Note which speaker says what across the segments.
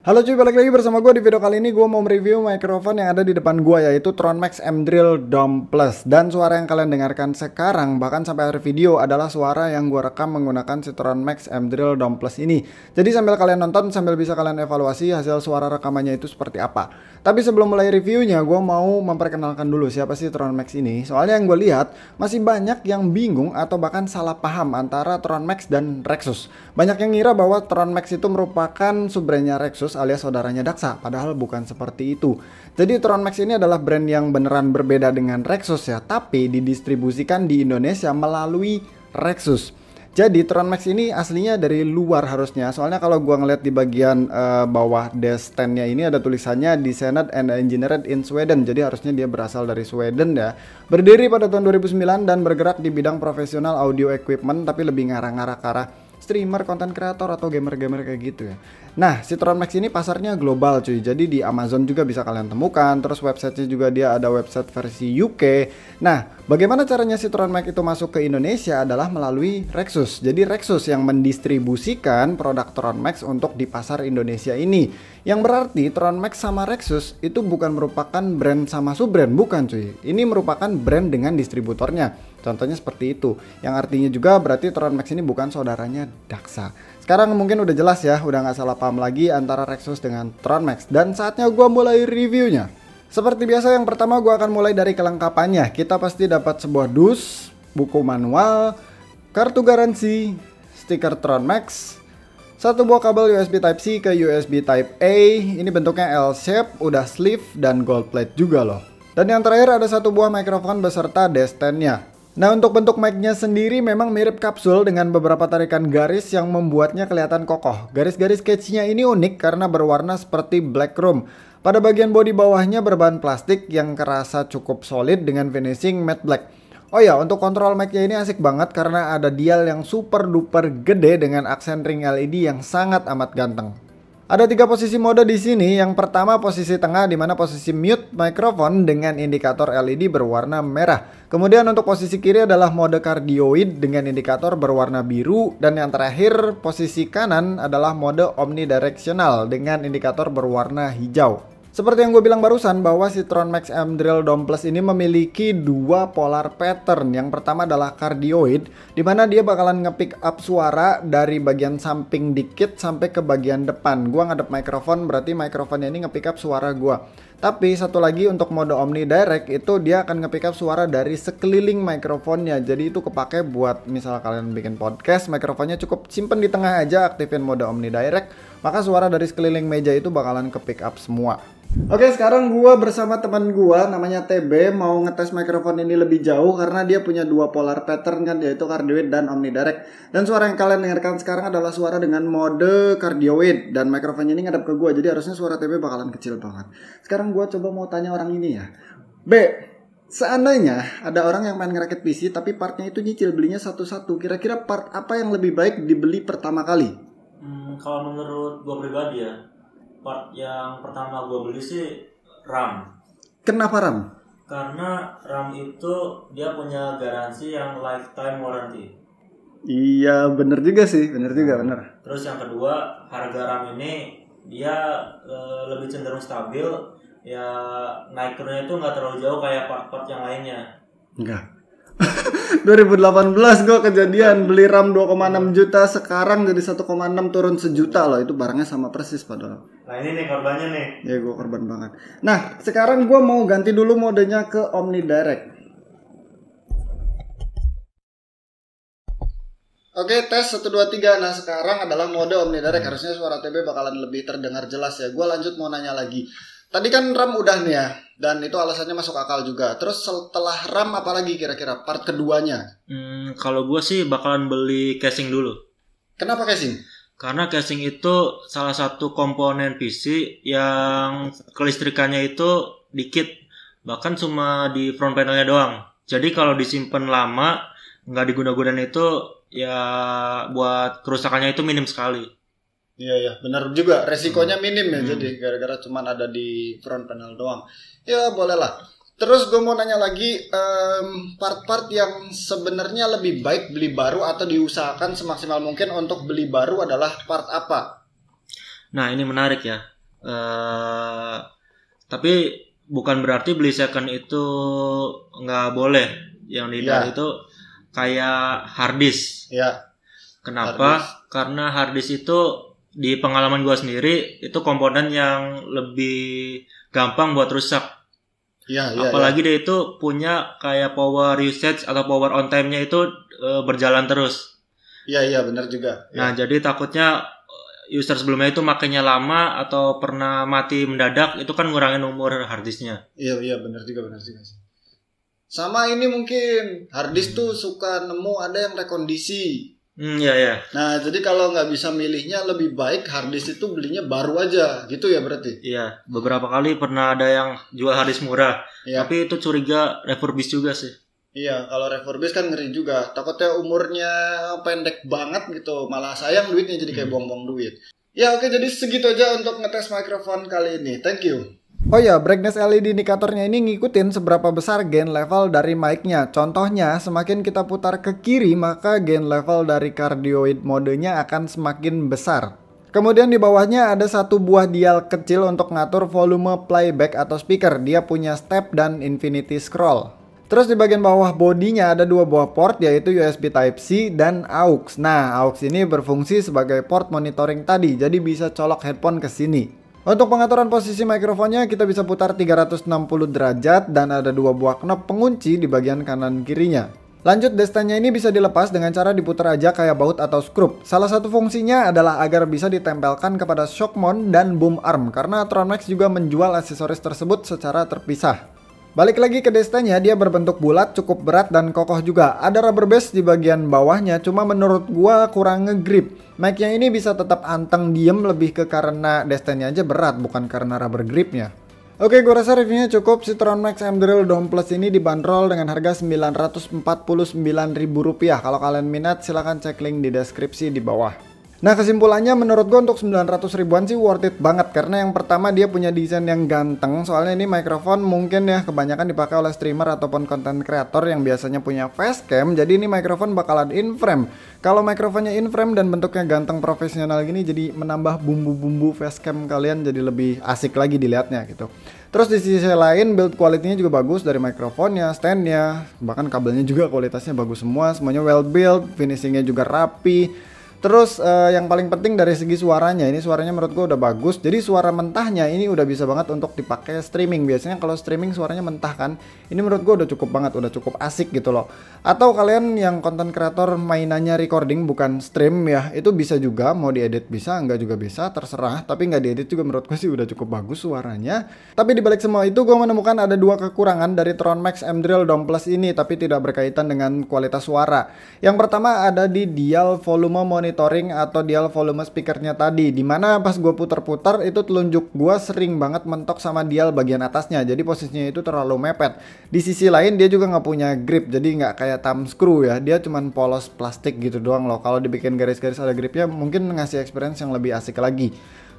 Speaker 1: Halo cuy, balik lagi bersama gue di video kali ini gue mau mereview microphone yang ada di depan gue yaitu Tronmax M Drill Dom Plus dan suara yang kalian dengarkan sekarang bahkan sampai akhir video adalah suara yang gue rekam menggunakan si Tronmax M Drill Dom Plus ini jadi sambil kalian nonton sambil bisa kalian evaluasi hasil suara rekamannya itu seperti apa tapi sebelum mulai reviewnya gue mau memperkenalkan dulu siapa sih Tronmax ini soalnya yang gue lihat masih banyak yang bingung atau bahkan salah paham antara Tronmax dan Rexus banyak yang ngira bahwa Tronmax itu merupakan sub brandnya Rexus alias saudaranya Daksa, padahal bukan seperti itu. Jadi Tron Max ini adalah brand yang beneran berbeda dengan Rexus ya, tapi didistribusikan di Indonesia melalui Rexus. Jadi Tron Max ini aslinya dari luar harusnya. Soalnya kalau gua ngeliat di bagian uh, bawah dash stand-nya ini ada tulisannya designed and engineered in Sweden. Jadi harusnya dia berasal dari Sweden ya. Berdiri pada tahun 2009 dan bergerak di bidang profesional audio equipment tapi lebih ngarah-ngarah ke arah streamer, konten kreator atau gamer-gamer kayak gitu ya. Nah, Citroen Max ini pasarnya global cuy. Jadi di Amazon juga bisa kalian temukan, terus websitenya juga dia ada website versi UK. Nah, bagaimana caranya Citroen Max itu masuk ke Indonesia adalah melalui Rexus. Jadi Rexus yang mendistribusikan produk Tron Max untuk di pasar Indonesia ini. Yang berarti Tron Max sama Rexus itu bukan merupakan brand sama subbrand, bukan cuy. Ini merupakan brand dengan distributornya. Contohnya seperti itu, yang artinya juga berarti Tron Max ini bukan saudaranya Daxa. Sekarang mungkin udah jelas ya, udah nggak salah paham lagi antara Rexus dengan Tron Max. Dan saatnya gue mulai reviewnya. Seperti biasa yang pertama gue akan mulai dari kelengkapannya. Kita pasti dapat sebuah dus, buku manual, kartu garansi, stiker Tron Max, satu buah kabel USB Type-C ke USB Type-A, ini bentuknya L-shape, udah sleeve dan gold plate juga loh. Dan yang terakhir ada satu buah mikrofon beserta stand-nya. Nah untuk bentuk micnya sendiri memang mirip kapsul dengan beberapa tarikan garis yang membuatnya kelihatan kokoh. Garis-garis catch ini unik karena berwarna seperti black chrome. Pada bagian bodi bawahnya berbahan plastik yang kerasa cukup solid dengan finishing matte black. Oh ya, untuk kontrol mic ini asik banget karena ada dial yang super duper gede dengan aksen ring LED yang sangat amat ganteng. Ada tiga posisi mode di sini. Yang pertama posisi tengah di mana posisi mute microphone dengan indikator LED berwarna merah. Kemudian untuk posisi kiri adalah mode cardioid dengan indikator berwarna biru dan yang terakhir posisi kanan adalah mode omnidirectional dengan indikator berwarna hijau. Seperti yang gue bilang barusan bahwa Citroen Max M Drill Dome Plus ini memiliki dua polar pattern. Yang pertama adalah cardioid, di mana dia bakalan ngepick up suara dari bagian samping dikit sampai ke bagian depan. Gue ngadep mikrofon, berarti mikrofonnya ini ngepick up suara gue. Tapi satu lagi untuk mode Omni Direct itu dia akan ngepick up suara dari sekeliling mikrofonnya. Jadi itu kepake buat misal kalian bikin podcast, mikrofonnya cukup simpen di tengah aja, aktifin mode Omni Direct maka suara dari sekeliling meja itu bakalan ke pick up semua. Oke, sekarang gue bersama teman gue namanya TB mau ngetes mikrofon ini lebih jauh karena dia punya dua polar pattern kan yaitu cardioid dan omnidirect. Dan suara yang kalian dengarkan sekarang adalah suara dengan mode cardioid dan mikrofonnya ini ngadap ke gue jadi harusnya suara TB bakalan kecil banget. Sekarang gue coba mau tanya orang ini ya. B, Seandainya ada orang yang main ngerakit PC tapi partnya itu nyicil belinya satu-satu, kira-kira part apa yang lebih baik dibeli pertama kali?
Speaker 2: kalau menurut gue pribadi ya, part yang pertama gue beli sih RAM. Kenapa RAM? Karena RAM itu dia punya garansi yang lifetime warranty.
Speaker 1: Iya, bener juga sih, bener juga, nah, bener.
Speaker 2: Terus yang kedua, harga RAM ini dia e, lebih cenderung stabil, ya naik turunnya itu nggak terlalu jauh kayak part-part yang lainnya.
Speaker 1: Enggak. 2018 gue kejadian beli RAM 2,6 juta sekarang jadi 1,6 turun sejuta loh itu barangnya sama persis padahal.
Speaker 2: Nah ini nih korbannya nih.
Speaker 1: Ya gue korban banget. Nah sekarang gue mau ganti dulu modenya ke Omni Direct. Oke tes 1, 2, 3 Nah sekarang adalah mode Omni Direct Harusnya suara TB bakalan lebih terdengar jelas ya Gue lanjut mau nanya lagi Tadi kan RAM udah nih ya, dan itu alasannya masuk akal juga. Terus setelah RAM apalagi kira-kira part keduanya?
Speaker 2: Hmm, kalau gue sih bakalan beli casing dulu. Kenapa casing? Karena casing itu salah satu komponen PC yang kelistrikannya itu dikit, bahkan cuma di front panelnya doang. Jadi kalau disimpan lama, nggak diguna-gunain itu ya buat kerusakannya itu minim sekali.
Speaker 1: Iya ya, benar juga. Resikonya hmm. minim ya hmm. jadi gara-gara cuma ada di front panel doang. Ya bolehlah. Terus gue mau nanya lagi part part-part yang sebenarnya lebih baik beli baru atau diusahakan semaksimal mungkin untuk beli baru adalah part apa?
Speaker 2: Nah ini menarik ya. Uh, tapi bukan berarti beli second itu nggak boleh. Yang dilihat ya. itu kayak hard disk. Ya. Kenapa? Hard Karena hard disk itu di pengalaman gue sendiri itu komponen yang lebih gampang buat rusak.
Speaker 1: Ya, ya, Apalagi
Speaker 2: ya. dia itu punya kayak power usage atau power on time-nya itu e, berjalan terus.
Speaker 1: Iya iya benar juga.
Speaker 2: Nah iya. jadi takutnya eh, user sebelumnya itu makanya lama atau pernah mati mendadak itu kan ngurangin umur harddisknya.
Speaker 1: Iya iya benar juga benar juga. Sama ini mungkin harddisk hmm. tuh suka nemu ada yang rekondisi. Hmm, ya, ya. Nah, jadi kalau nggak bisa milihnya lebih baik harddisk itu belinya baru aja, gitu ya berarti? Iya,
Speaker 2: beberapa kali pernah ada yang jual harddisk murah, ya. tapi itu curiga refurbish juga sih.
Speaker 1: Iya, kalau refurbish kan ngeri juga. Takutnya umurnya pendek banget gitu, malah sayang duitnya jadi kayak hmm. buang duit. Ya oke, jadi segitu aja untuk ngetes mikrofon kali ini. Thank you. Oh ya, brightness LED indikatornya ini ngikutin seberapa besar gain level dari mic-nya. Contohnya, semakin kita putar ke kiri, maka gain level dari cardioid modenya akan semakin besar. Kemudian di bawahnya ada satu buah dial kecil untuk ngatur volume playback atau speaker. Dia punya step dan infinity scroll. Terus di bagian bawah bodinya ada dua buah port yaitu USB Type-C dan AUX. Nah, AUX ini berfungsi sebagai port monitoring tadi, jadi bisa colok headphone ke sini. Untuk pengaturan posisi mikrofonnya kita bisa putar 360 derajat dan ada dua buah knop pengunci di bagian kanan kirinya. Lanjut destanya ini bisa dilepas dengan cara diputar aja kayak baut atau skrup. Salah satu fungsinya adalah agar bisa ditempelkan kepada shock mount dan boom arm karena Tronmax juga menjual aksesoris tersebut secara terpisah. Balik lagi ke destanya, dia berbentuk bulat, cukup berat dan kokoh juga. Ada rubber base di bagian bawahnya, cuma menurut gua kurang ngegrip. Mic yang ini bisa tetap anteng diem lebih ke karena destanya aja berat, bukan karena rubber gripnya. Oke, gua rasa reviewnya cukup. Citroen Max M Drill Dome Plus ini dibanderol dengan harga Rp949.000. Kalau kalian minat, silahkan cek link di deskripsi di bawah. Nah kesimpulannya menurut gue untuk 900 ribuan sih worth it banget karena yang pertama dia punya desain yang ganteng soalnya ini microphone mungkin ya kebanyakan dipakai oleh streamer ataupun konten kreator yang biasanya punya facecam jadi ini microphone bakalan in frame kalau mikrofonnya in frame dan bentuknya ganteng profesional gini jadi menambah bumbu-bumbu facecam kalian jadi lebih asik lagi dilihatnya gitu Terus di sisi lain build quality-nya juga bagus dari mikrofonnya, stand-nya, bahkan kabelnya juga kualitasnya bagus semua, semuanya well built, finishingnya juga rapi, Terus uh, yang paling penting dari segi suaranya, ini suaranya menurut gue udah bagus. Jadi suara mentahnya ini udah bisa banget untuk dipakai streaming. Biasanya kalau streaming suaranya mentah kan. Ini menurut gue udah cukup banget, udah cukup asik gitu loh. Atau kalian yang konten kreator mainannya recording bukan stream ya, itu bisa juga mau diedit bisa, nggak juga bisa, terserah. Tapi nggak diedit juga menurut gue sih udah cukup bagus suaranya. Tapi dibalik semua itu gue menemukan ada dua kekurangan dari Tron Max M Drill Dom Plus ini, tapi tidak berkaitan dengan kualitas suara. Yang pertama ada di dial volume monitor monitoring atau dial volume speakernya tadi dimana pas gue puter-puter itu telunjuk gue sering banget mentok sama dial bagian atasnya jadi posisinya itu terlalu mepet di sisi lain dia juga nggak punya grip jadi nggak kayak thumb screw ya dia cuman polos plastik gitu doang loh kalau dibikin garis-garis ada gripnya mungkin ngasih experience yang lebih asik lagi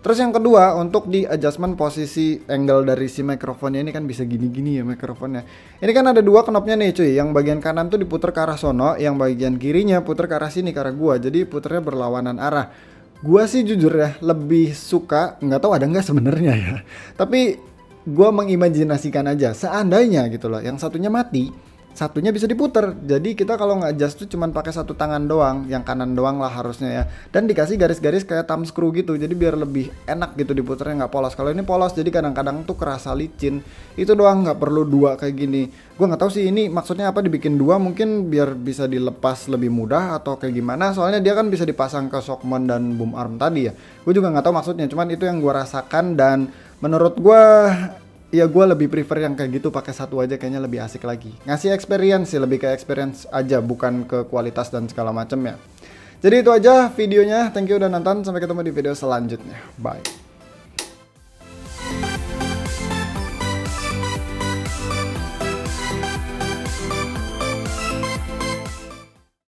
Speaker 1: Terus yang kedua untuk di adjustment posisi angle dari si mikrofonnya ini kan bisa gini-gini ya mikrofonnya. Ini kan ada dua knobnya nih cuy. Yang bagian kanan tuh diputar ke arah sono, yang bagian kirinya putar ke arah sini ke arah gua. Jadi puternya berlawanan arah. Gua sih jujur ya lebih suka nggak tahu ada nggak sebenarnya ya. Tapi gua mengimajinasikan aja seandainya gitu loh. Yang satunya mati, satunya bisa diputer jadi kita kalau nggak adjust tuh cuman pakai satu tangan doang yang kanan doang lah harusnya ya dan dikasih garis-garis kayak thumb screw gitu jadi biar lebih enak gitu diputernya nggak polos kalau ini polos jadi kadang-kadang tuh kerasa licin itu doang nggak perlu dua kayak gini gue nggak tahu sih ini maksudnya apa dibikin dua mungkin biar bisa dilepas lebih mudah atau kayak gimana soalnya dia kan bisa dipasang ke shockman dan boom arm tadi ya gue juga nggak tahu maksudnya cuman itu yang gue rasakan dan menurut gue Iya, gue lebih prefer yang kayak gitu pakai satu aja kayaknya lebih asik lagi ngasih experience sih lebih kayak experience aja bukan ke kualitas dan segala macam ya jadi itu aja videonya thank you udah nonton sampai ketemu di video selanjutnya bye